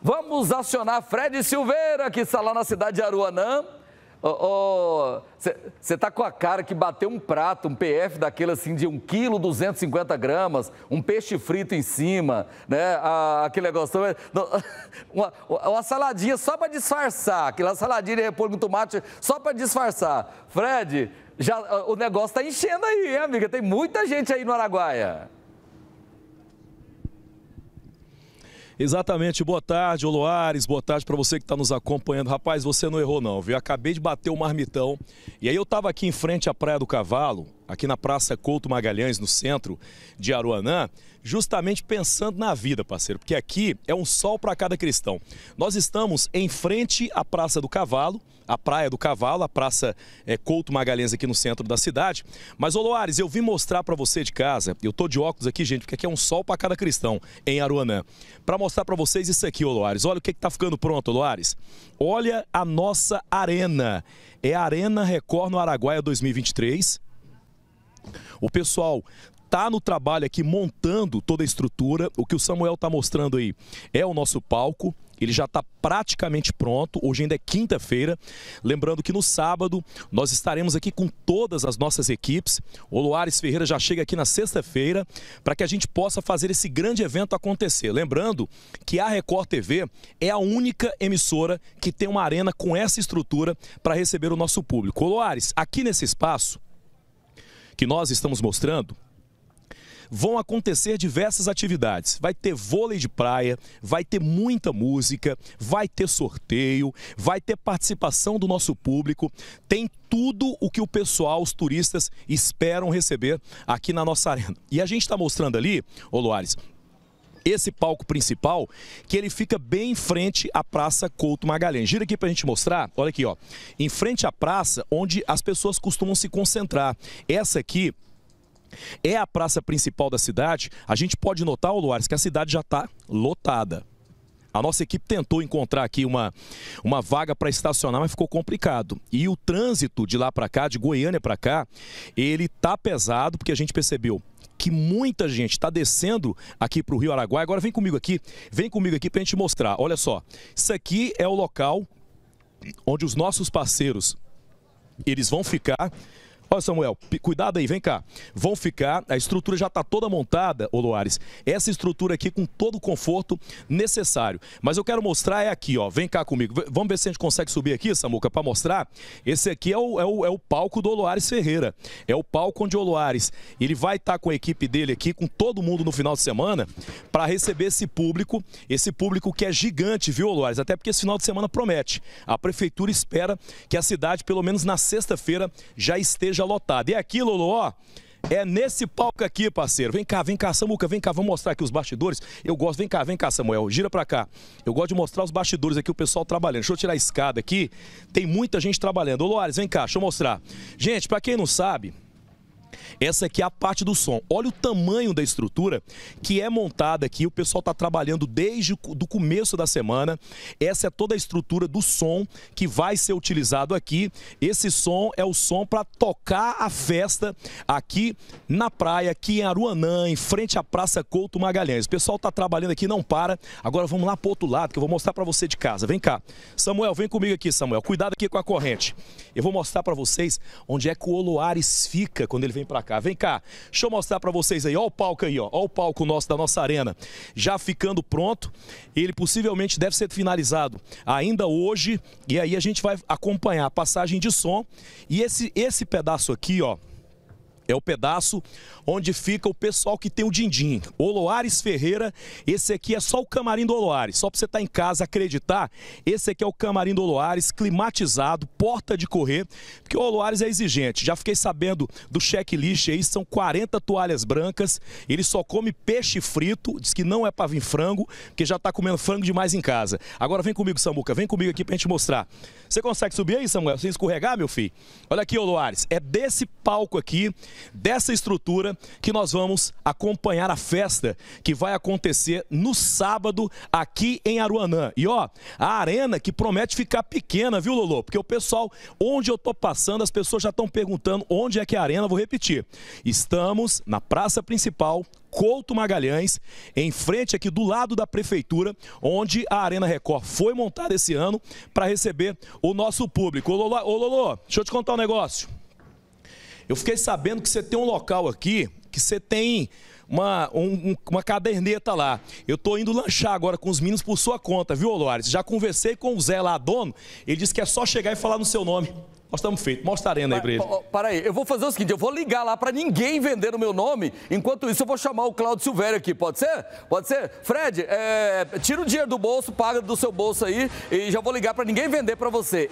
Vamos acionar Fred Silveira, que está lá na cidade de Aruanã. Você oh, oh, tá com a cara que bateu um prato, um PF daquele assim de 1,250 kg 250 gramas, um peixe frito em cima, né? aquele negócio. Uma, uma saladinha só para disfarçar, aquela saladinha de repolho com tomate só para disfarçar. Fred, já, o negócio tá enchendo aí, hein, amiga? Tem muita gente aí no Araguaia. Exatamente, boa tarde, Oloares, boa tarde para você que está nos acompanhando. Rapaz, você não errou não, viu? acabei de bater o marmitão e aí eu estava aqui em frente à Praia do Cavalo, aqui na Praça Couto Magalhães, no centro de Aruanã, justamente pensando na vida, parceiro, porque aqui é um sol para cada cristão. Nós estamos em frente à Praça do Cavalo, a Praia do Cavalo, a Praça é, Couto Magalhães aqui no centro da cidade. Mas, ô eu vim mostrar para você de casa, eu tô de óculos aqui, gente, porque aqui é um sol para cada cristão em Aruanã, para mostrar para vocês isso aqui, ô Olha o que, que tá ficando pronto, Loares. Olha a nossa arena. É a Arena Record no Araguaia 2023. O pessoal tá no trabalho aqui montando toda a estrutura. O que o Samuel tá mostrando aí é o nosso palco. Ele já está praticamente pronto. Hoje ainda é quinta-feira. Lembrando que no sábado nós estaremos aqui com todas as nossas equipes. O Luares Ferreira já chega aqui na sexta-feira para que a gente possa fazer esse grande evento acontecer. Lembrando que a Record TV é a única emissora que tem uma arena com essa estrutura para receber o nosso público. O Luares, aqui nesse espaço, que nós estamos mostrando, vão acontecer diversas atividades. Vai ter vôlei de praia, vai ter muita música, vai ter sorteio, vai ter participação do nosso público. Tem tudo o que o pessoal, os turistas, esperam receber aqui na nossa arena. E a gente está mostrando ali, ô esse palco principal, que ele fica bem em frente à Praça Couto Magalhães. Gira aqui para a gente mostrar, olha aqui, ó, em frente à praça, onde as pessoas costumam se concentrar. Essa aqui é a praça principal da cidade. A gente pode notar, Luares, que a cidade já está lotada. A nossa equipe tentou encontrar aqui uma, uma vaga para estacionar, mas ficou complicado. E o trânsito de lá para cá, de Goiânia para cá, ele tá pesado, porque a gente percebeu que muita gente está descendo aqui para o Rio Araguaia. Agora vem comigo aqui, vem comigo aqui para a gente mostrar. Olha só, isso aqui é o local onde os nossos parceiros eles vão ficar Ó, Samuel, cuidado aí, vem cá. Vão ficar, a estrutura já está toda montada, Oloares. Essa estrutura aqui com todo o conforto necessário. Mas eu quero mostrar é aqui, ó. Vem cá comigo. V vamos ver se a gente consegue subir aqui, Samuca, para mostrar. Esse aqui é o, é o, é o palco do Oloares Ferreira. É o palco onde o Loares, ele vai estar tá com a equipe dele aqui, com todo mundo no final de semana, para receber esse público, esse público que é gigante, viu, Oloares? Até porque esse final de semana promete. A prefeitura espera que a cidade, pelo menos na sexta-feira, já esteja igreja lotada. E aqui, Lolo, ó. É nesse palco aqui, parceiro. Vem cá, vem cá, Samuca, vem cá, vamos mostrar aqui os bastidores. Eu gosto, vem cá, vem cá, Samuel, gira pra cá. Eu gosto de mostrar os bastidores aqui, o pessoal trabalhando. Deixa eu tirar a escada aqui. Tem muita gente trabalhando. Ô, Loares, vem cá, deixa eu mostrar. Gente, pra quem não sabe, essa aqui é a parte do som. Olha o tamanho da estrutura que é montada aqui. O pessoal está trabalhando desde o começo da semana. Essa é toda a estrutura do som que vai ser utilizado aqui. Esse som é o som para tocar a festa aqui na praia, aqui em Aruanã, em frente à Praça Couto Magalhães. O pessoal está trabalhando aqui, não para. Agora vamos lá para outro lado que eu vou mostrar para você de casa. Vem cá. Samuel, vem comigo aqui, Samuel. Cuidado aqui com a corrente. Eu vou mostrar para vocês onde é que o Oloares fica quando ele vem para cá, vem cá. Deixa eu mostrar para vocês aí, ó o palco aí, ó, ó o palco nosso da nossa arena. Já ficando pronto, ele possivelmente deve ser finalizado ainda hoje e aí a gente vai acompanhar a passagem de som e esse esse pedaço aqui, ó, é o pedaço onde fica o pessoal que tem o din-din. Oloares Ferreira, esse aqui é só o camarim do Oloares. Só para você estar tá em casa acreditar, esse aqui é o camarim do Oloares, climatizado, porta de correr, porque o Oloares é exigente. Já fiquei sabendo do checklist aí, são 40 toalhas brancas, ele só come peixe frito, diz que não é para vir frango, porque já está comendo frango demais em casa. Agora vem comigo, Samuca, vem comigo aqui para gente mostrar. Você consegue subir aí, Samuel, sem escorregar, meu filho? Olha aqui, Oloares, é desse palco aqui dessa estrutura que nós vamos acompanhar a festa que vai acontecer no sábado aqui em Aruanã. E ó, a arena que promete ficar pequena, viu, Lolo? Porque o pessoal, onde eu tô passando, as pessoas já estão perguntando onde é que é a arena, vou repetir. Estamos na praça principal, Couto Magalhães, em frente aqui do lado da prefeitura, onde a Arena Record foi montada esse ano para receber o nosso público. Ô Lolo, ô Lolo, deixa eu te contar um negócio. Eu fiquei sabendo que você tem um local aqui, que você tem uma, um, uma caderneta lá. Eu tô indo lanchar agora com os meninos por sua conta, viu, Loares? Já conversei com o Zé lá, dono, ele disse que é só chegar e falar no seu nome. Nós estamos feitos. Mostra a arena aí pra Para aí, eu vou fazer o seguinte, eu vou ligar lá para ninguém vender o meu nome. Enquanto isso, eu vou chamar o Claudio Silvério aqui, pode ser? Pode ser? Fred, é, tira o dinheiro do bolso, paga do seu bolso aí e já vou ligar para ninguém vender para você.